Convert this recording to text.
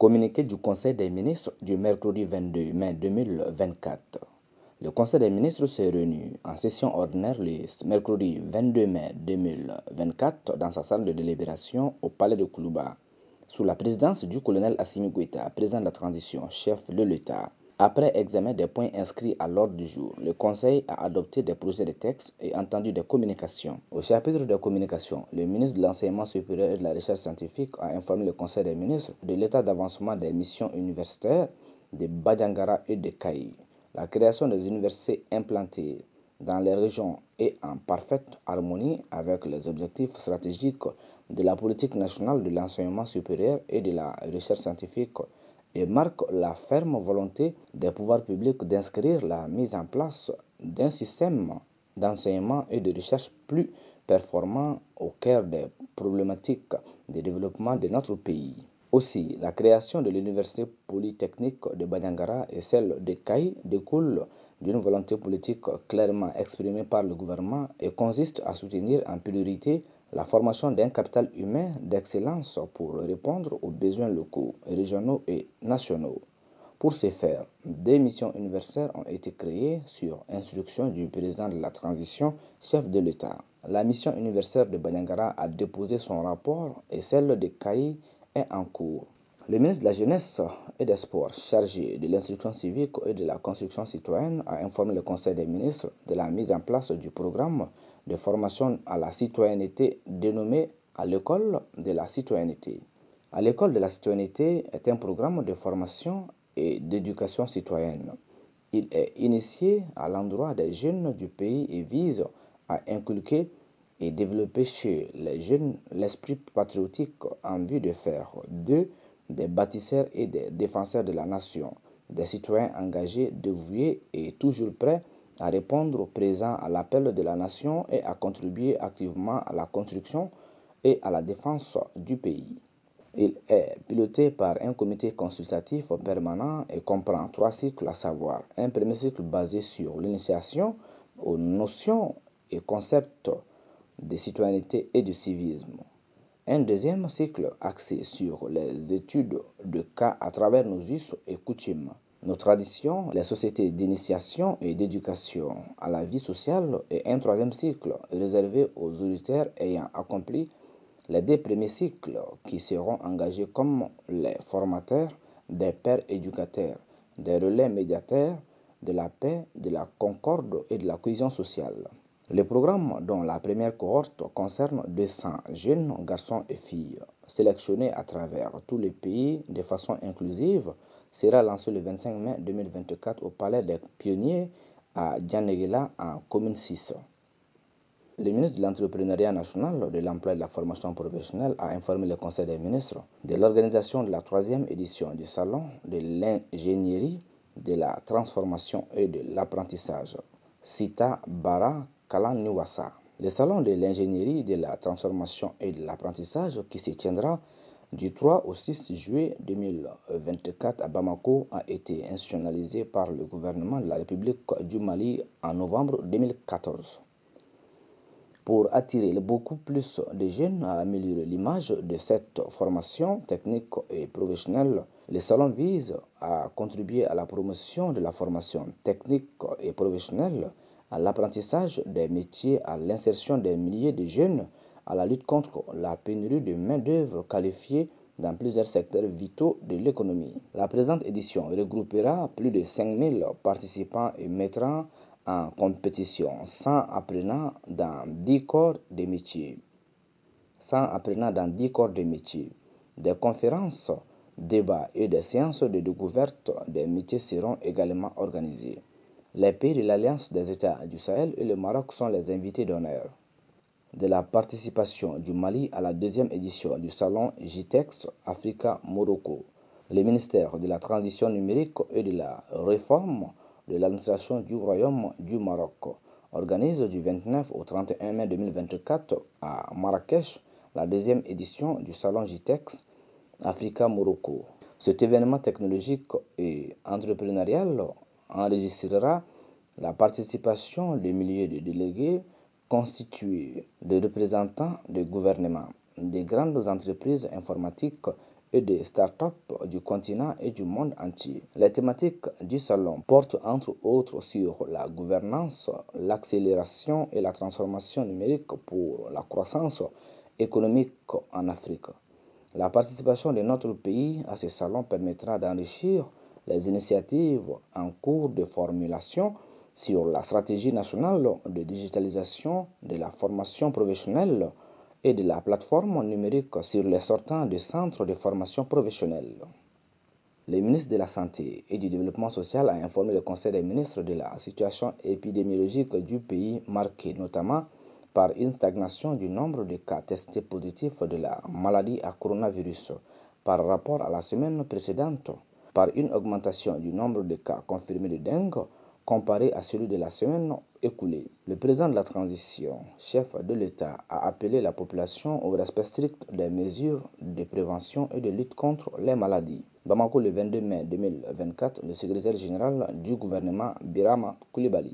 Communiqué du Conseil des ministres du mercredi 22 mai 2024. Le Conseil des ministres s'est réuni en session ordinaire le mercredi 22 mai 2024 dans sa salle de délibération au palais de Koulouba, sous la présidence du colonel Assimi Goïta, président de la transition, chef de l'État. Après examen des points inscrits à l'ordre du jour, le Conseil a adopté des projets de texte et entendu des communications. Au chapitre des communications, le ministre de l'Enseignement supérieur et de la Recherche scientifique a informé le Conseil des ministres de l'état d'avancement des missions universitaires de Badangara et de Kayi. La création des universités implantées dans les régions est en parfaite harmonie avec les objectifs stratégiques de la politique nationale de l'enseignement supérieur et de la recherche scientifique et marque la ferme volonté des pouvoirs publics d'inscrire la mise en place d'un système d'enseignement et de recherche plus performant au cœur des problématiques de développement de notre pays. Aussi, la création de l'Université polytechnique de Badangara et celle de CAI découle d'une volonté politique clairement exprimée par le gouvernement et consiste à soutenir en priorité la formation d'un capital humain d'excellence pour répondre aux besoins locaux, régionaux et nationaux. Pour ce faire, des missions universelles ont été créées sur instruction du président de la transition, chef de l'État. La mission universelle de Banyangara a déposé son rapport et celle de CAI est en cours. Le ministre de la Jeunesse et des Sports, chargé de l'instruction civique et de la construction citoyenne, a informé le Conseil des ministres de la mise en place du programme de formation à la citoyenneté dénommé à l'école de la citoyenneté. À l'école de la citoyenneté est un programme de formation et d'éducation citoyenne. Il est initié à l'endroit des jeunes du pays et vise à inculquer et développer chez les jeunes l'esprit patriotique en vue de faire d'eux des bâtisseurs et des défenseurs de la nation, des citoyens engagés, dévoués et toujours prêts à répondre au présent à l'appel de la nation et à contribuer activement à la construction et à la défense du pays. Il est piloté par un comité consultatif permanent et comprend trois cycles à savoir un premier cycle basé sur l'initiation aux notions et concepts de citoyenneté et du civisme, un deuxième cycle axé sur les études de cas à travers nos us et coutumes, nos traditions, les sociétés d'initiation et d'éducation à la vie sociale et un troisième cycle réservé aux auditeurs ayant accompli les deux premiers cycles qui seront engagés comme les formateurs, des pères éducateurs, des relais médiateurs, de la paix, de la concorde et de la cohésion sociale. Le programme dont la première cohorte concerne 200 jeunes garçons et filles sélectionnés à travers tous les pays de façon inclusive sera lancé le 25 mai 2024 au Palais des Pionniers à Djanegela en commune 6. Le ministre de l'Entrepreneuriat national, de l'Emploi et de la Formation professionnelle a informé le Conseil des ministres de l'organisation de la troisième édition du Salon de l'ingénierie, de la transformation et de l'apprentissage Sita Bara Kalaniwasa. Le salon de l'ingénierie, de la transformation et de l'apprentissage qui se tiendra du 3 au 6 juillet 2024 à Bamako a été institutionnalisé par le gouvernement de la République du Mali en novembre 2014 pour attirer beaucoup plus de jeunes à améliorer l'image de cette formation technique et professionnelle. le salon vise à contribuer à la promotion de la formation technique et professionnelle, à l'apprentissage des métiers, à l'insertion des milliers de jeunes, à la lutte contre la pénurie de main-d'œuvre qualifiée dans plusieurs secteurs vitaux de l'économie. La présente édition regroupera plus de 5000 participants et mettra en compétition, sans apprenant dans 10 corps de métier. apprenant dans 10 corps de métier. Des conférences, débats et des séances de découverte des métiers seront également organisées. Les pays de l'Alliance des États du Sahel et le Maroc sont les invités d'honneur. De la participation du Mali à la deuxième édition du salon JTEX Africa Morocco, le ministère de la Transition numérique et de la Réforme de l'administration du Royaume du Maroc organise du 29 au 31 mai 2024 à Marrakech la deuxième édition du salon JTEX Africa Morocco. Cet événement technologique et entrepreneurial enregistrera la participation des milliers de délégués constitués de représentants des gouvernements, des grandes entreprises informatiques et des startups du continent et du monde entier. Les thématiques du salon portent entre autres sur la gouvernance, l'accélération et la transformation numérique pour la croissance économique en Afrique. La participation de notre pays à ce salon permettra d'enrichir les initiatives en cours de formulation sur la stratégie nationale de digitalisation de la formation professionnelle et de la plateforme numérique sur les sortants de centres de formation professionnelle. Le ministre de la Santé et du Développement social a informé le Conseil des ministres de la situation épidémiologique du pays, marquée notamment par une stagnation du nombre de cas testés positifs de la maladie à coronavirus par rapport à la semaine précédente, par une augmentation du nombre de cas confirmés de dengue comparé à celui de la semaine écoulée. Le président de la transition, chef de l'État, a appelé la population au respect strict des mesures de prévention et de lutte contre les maladies. Bamako, le 22 mai 2024, le secrétaire général du gouvernement Birama Koulibaly